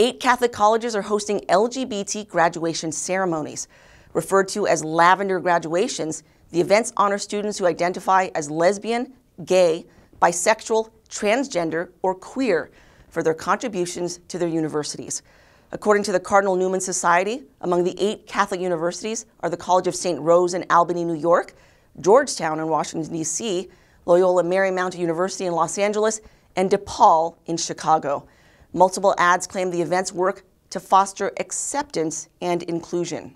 Eight Catholic colleges are hosting LGBT graduation ceremonies. Referred to as lavender graduations, the events honor students who identify as lesbian, gay, bisexual, transgender, or queer for their contributions to their universities. According to the Cardinal Newman Society, among the eight Catholic universities are the College of St. Rose in Albany, New York, Georgetown in Washington, D.C., Loyola Marymount University in Los Angeles, and DePaul in Chicago. Multiple ads claim the events work to foster acceptance and inclusion.